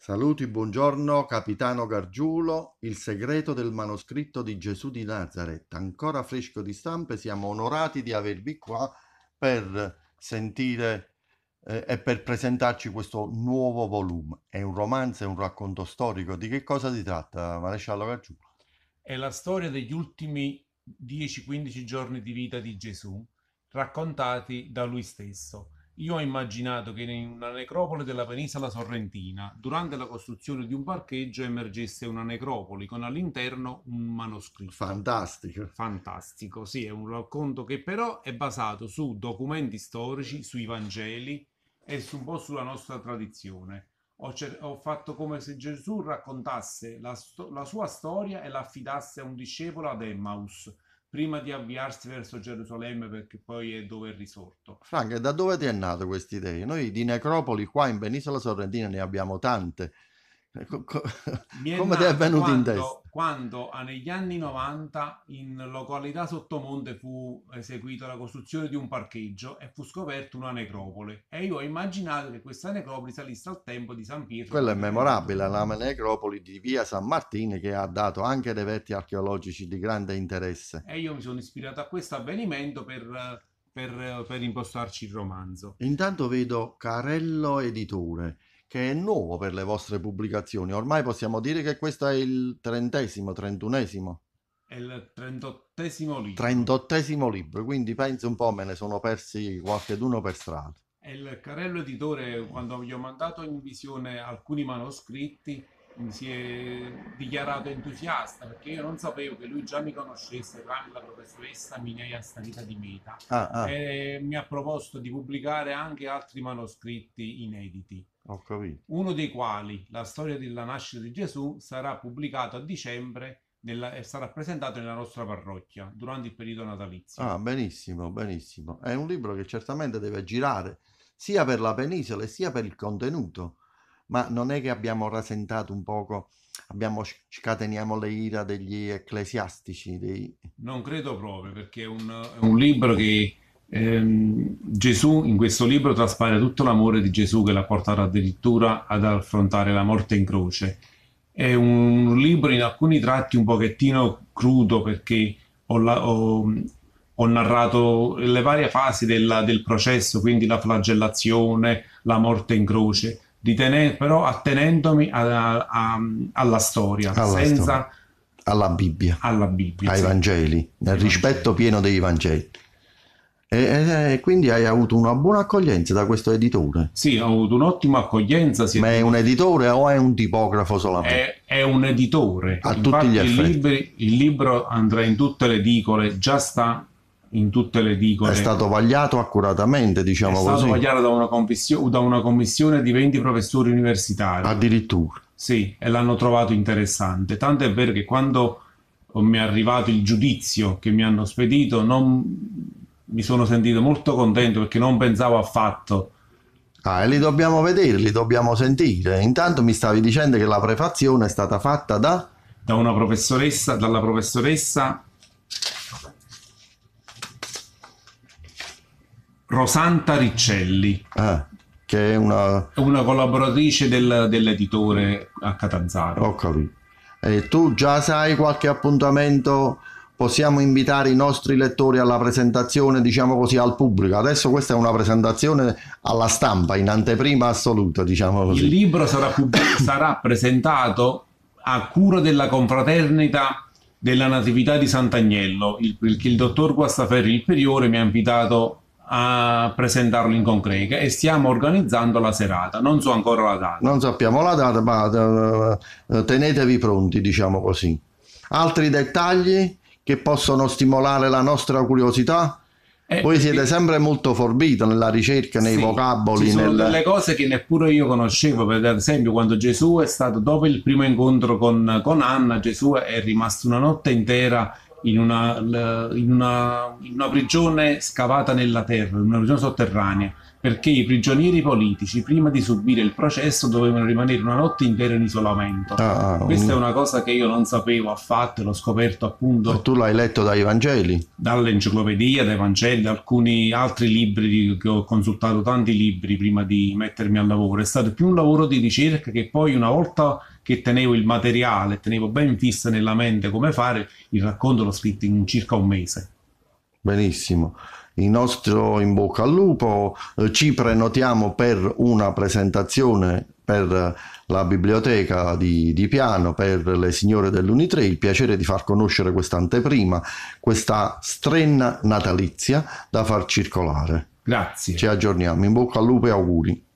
Saluti, buongiorno, capitano Gargiulo. Il segreto del manoscritto di Gesù di Nazareth, ancora fresco di stampe. Siamo onorati di avervi qua per sentire eh, e per presentarci questo nuovo volume. È un romanzo, è un racconto storico. Di che cosa si tratta, maresciallo Gargiulo? È la storia degli ultimi 10-15 giorni di vita di Gesù, raccontati da lui stesso io ho immaginato che in una necropoli della penisola sorrentina, durante la costruzione di un parcheggio, emergesse una necropoli con all'interno un manoscritto. Fantastico. Fantastico, sì, è un racconto che però è basato su documenti storici, sui Vangeli e su un po' sulla nostra tradizione. Ho, cer- ho fatto come se Gesù raccontasse la, sto- la sua storia e la affidasse a un discepolo ad Emmaus prima di avviarsi verso Gerusalemme perché poi è dove è risorto. Frank, da dove ti è nato questa idea? Noi di necropoli qua in Penisola Sorrentina ne abbiamo tante, Co- co- come ti è venuto quando, in testa? Quando negli anni 90 in località Sottomonte fu eseguita la costruzione di un parcheggio e fu scoperta una necropoli e io ho immaginato che questa necropoli salisse al tempo di San Pietro. Quella è memorabile, la necropoli di via San Martini che ha dato anche reperti archeologici di grande interesse. E io mi sono ispirato a questo avvenimento per, per, per impostarci il romanzo. Intanto vedo Carello Editore che è nuovo per le vostre pubblicazioni. Ormai possiamo dire che questo è il trentesimo, trentunesimo. È il trentottesimo libro. Trentottesimo libro, quindi penso un po' me ne sono persi qualcheduno per strada. E il Carello Editore, quando gli ho mandato in visione alcuni manoscritti, si è dichiarato entusiasta perché io non sapevo che lui già mi conoscesse tramite la professoressa Mineia Stanita di Meta ah, ah. e mi ha proposto di pubblicare anche altri manoscritti inediti. Ho capito. Uno dei quali, la storia della nascita di Gesù, sarà pubblicato a dicembre nella, e sarà presentato nella nostra parrocchia durante il periodo natalizio. Ah, benissimo, benissimo. È un libro che certamente deve girare sia per la penisola sia per il contenuto. Ma non è che abbiamo rasentato un poco, abbiamo scateniamo le ira degli ecclesiastici? Dei... Non credo proprio, perché è un, è un libro che Ehm, Gesù in questo libro traspare tutto l'amore di Gesù che l'ha portato addirittura ad affrontare la morte in croce. È un libro in alcuni tratti un pochettino crudo perché ho, la, ho, ho narrato le varie fasi della, del processo, quindi la flagellazione, la morte in croce, ritener, però attenendomi a, a, a, alla storia, alla senza... Storia. Alla Bibbia, alla Bibbia ai sì. Vangeli, nel rispetto pieno dei Vangeli. E, e, quindi hai avuto una buona accoglienza da questo editore? Sì, ho avuto un'ottima accoglienza. Ma è un editore o è un tipografo solamente? È, è un editore. A Infatti tutti gli effetti. Libri, il libro andrà in tutte le edicole, già sta in tutte le edicole. È stato vagliato accuratamente, diciamo così. È stato vagliato da una, da una commissione di 20 professori universitari. Addirittura. Sì, e l'hanno trovato interessante. Tanto è vero che quando mi è arrivato il giudizio che mi hanno spedito, non mi sono sentito molto contento perché non pensavo affatto. Ah, e li dobbiamo vedere, li dobbiamo sentire. Intanto mi stavi dicendo che la prefazione è stata fatta da... Da una professoressa, dalla professoressa Rosanta Riccelli. Ah, che è una... una collaboratrice del, dell'editore a Catanzaro. Ho capito. E tu già sai qualche appuntamento possiamo invitare i nostri lettori alla presentazione, diciamo così, al pubblico. Adesso questa è una presentazione alla stampa, in anteprima assoluta, diciamo così. Il libro sarà, pub- sarà presentato a cura della confraternita della Natività di Sant'Agnello, il, il, il dottor Guastaferri, il priore, mi ha invitato a presentarlo in concreto e stiamo organizzando la serata. Non so ancora la data. Non sappiamo la data, ma eh, eh, tenetevi pronti, diciamo così. Altri dettagli? che possono stimolare la nostra curiosità? Eh, Voi siete sempre molto forbito nella ricerca, nei sì, vocaboli. Ci sono nel... delle cose che neppure io conoscevo, per esempio quando Gesù è stato, dopo il primo incontro con, con Anna, Gesù è rimasto una notte intera in una, in, una, in una, prigione scavata nella terra, in una prigione sotterranea, perché i prigionieri politici prima di subire il processo dovevano rimanere una notte intera in isolamento. Ah, ah Questa um... è una cosa che io non sapevo affatto, l'ho scoperto appunto. E tu l'hai letto dai Vangeli? Dall'enciclopedia, dai Vangeli, da alcuni altri libri che ho consultato, tanti libri prima di mettermi al lavoro. È stato più un lavoro di ricerca che poi una volta che tenevo il materiale, tenevo ben fissa nella mente come fare, il racconto l'ho scritto in circa un mese. Benissimo il nostro in bocca al lupo, eh, ci prenotiamo per una presentazione per la biblioteca di, di Piano, per le signore dell'Unitre, il piacere di far conoscere questa anteprima, questa strenna natalizia da far circolare. Grazie. Ci aggiorniamo, in bocca al lupo e auguri.